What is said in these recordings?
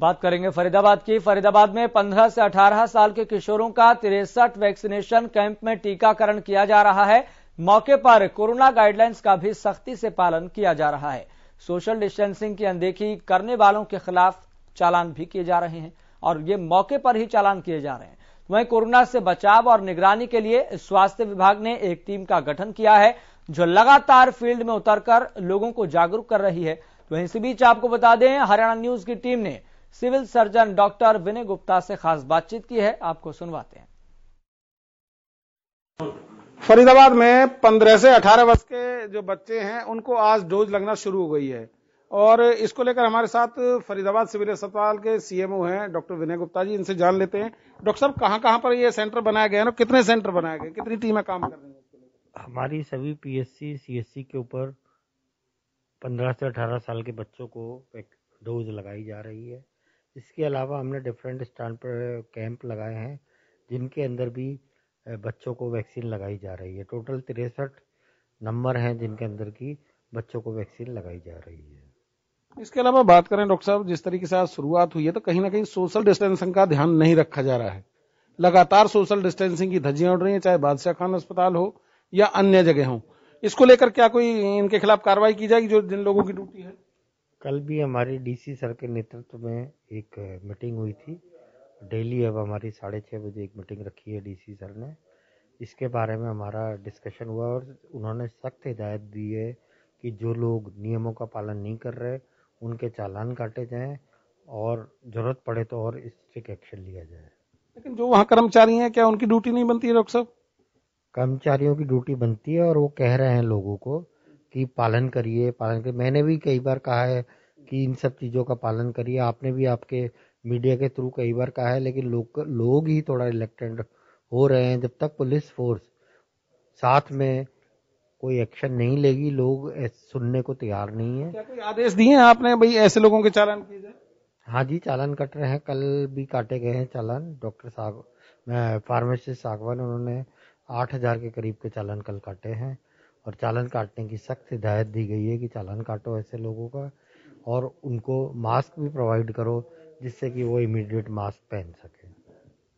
बात करेंगे फरीदाबाद की फरीदाबाद में 15 से 18 साल के किशोरों का तिरसठ वैक्सीनेशन कैंप में टीकाकरण किया जा रहा है मौके पर कोरोना गाइडलाइंस का भी सख्ती से पालन किया जा रहा है सोशल डिस्टेंसिंग की अनदेखी करने वालों के खिलाफ चालान भी किए जा रहे हैं और ये मौके पर ही चालान किए जा रहे हैं वहीं कोरोना से बचाव और निगरानी के लिए स्वास्थ्य विभाग ने एक टीम का गठन किया है जो लगातार फील्ड में उतरकर लोगों को जागरूक कर रही है तो इसी बीच आपको बता दें हरियाणा न्यूज की टीम ने civil surgeon doctor Vinay Gupta से खास बातचीत की है आपको सुनवाते हैं फरीदाबाद में 15 से 18 वर्ष के जो बच्चे हैं उनको आज डोज लगना शुरू हो गई है और इसको लेकर हमारे साथ फरीदाबाद सिविल अस्पताल के सीएमओ हैं डॉक्टर विनय गुप्ता जी इनसे जान लेते हैं डॉक्टर साहब कहाँ कहाँ पर ये सेंटर बनाया गया है और कितने सेंटर बनाए गए कितनी टीमें काम कर रही हैं हमारी सभी पीएससी सीएससी के ऊपर 15 से 18 साल के बच्चों को डोज लगाई जा रही है इसके अलावा हमने डिफरेंट स्टैंड पर कैंप लगाए हैं जिनके अंदर भी बच्चों को वैक्सीन लगाई जा रही है टोटल तिरसठ नंबर हैं जिनके अंदर की बच्चों को वैक्सीन लगाई जा रही है इसके अलावा बात करें डॉक्टर साहब जिस तरीके से आज शुरुआत हुई है तो कहीं ना कहीं सोशल डिस्टेंसिंग का ध्यान नहीं रखा जा रहा है लगातार सोशल डिस्टेंसिंग की धज्जियां उड़ रही हैं चाहे बादशाह खान अस्पताल हो या अन्य जगह हो इसको लेकर क्या कोई इनके खिलाफ कार्रवाई की जाएगी जो जिन लोगों की ड्यूटी है कल भी हमारी डीसी सर के नेतृत्व में एक मीटिंग हुई थी डेली अब हमारी साढ़े छः बजे एक मीटिंग रखी है डीसी सर ने इसके बारे में हमारा डिस्कशन हुआ और उन्होंने सख्त हिदायत दी है कि जो लोग नियमों का पालन नहीं कर रहे उनके चालान काटे जाएं और ज़रूरत पड़े तो और स्ट्रिक एक्शन लिया जाए लेकिन जो वहाँ कर्मचारी हैं क्या उनकी ड्यूटी नहीं बनती है डॉक्टर साहब कर्मचारियों की ड्यूटी बनती है और वो कह रहे हैं लोगों को कि पालन करिए पालन करिए मैंने भी कई बार कहा है कि इन सब चीज़ों का पालन करिए आपने भी आपके मीडिया के थ्रू कई बार कहा है लेकिन लोग लोग ही थोड़ा रिलेक्टेंट हो रहे हैं जब तक पुलिस फोर्स साथ में कोई एक्शन नहीं लेगी लोग सुनने को तैयार नहीं है क्या कोई आदेश दिए हैं आपने भाई ऐसे लोगों के चालान किए जाए हाँ जी चालान कट रहे हैं कल भी काटे गए हैं चालान डॉक्टर साग फार्मासिस्ट सागवान उन्होंने आठ हजार के करीब के चालान कल काटे हैं और चालान काटने की सख्त हिदायत दी गई है कि चालान काटो ऐसे लोगों का और उनको मास्क भी प्रोवाइड करो जिससे कि वो इमीडिएट मास्क पहन सके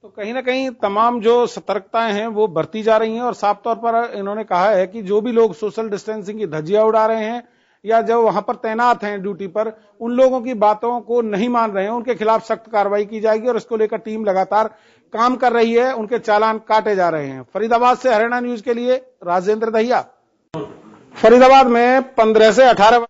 तो कहीं ना कहीं तमाम जो सतर्कताएं हैं वो बरती जा रही हैं और साफ तौर पर इन्होंने कहा है कि जो भी लोग सोशल डिस्टेंसिंग की धज्जियां उड़ा रहे हैं या जो वहां पर तैनात हैं ड्यूटी पर उन लोगों की बातों को नहीं मान रहे हैं उनके खिलाफ सख्त कार्रवाई की जाएगी और इसको लेकर टीम लगातार काम कर रही है उनके चालान काटे जा रहे हैं फरीदाबाद से हरियाणा न्यूज के लिए राजेंद्र दहिया फरीदाबाद में पंद्रह से अठारह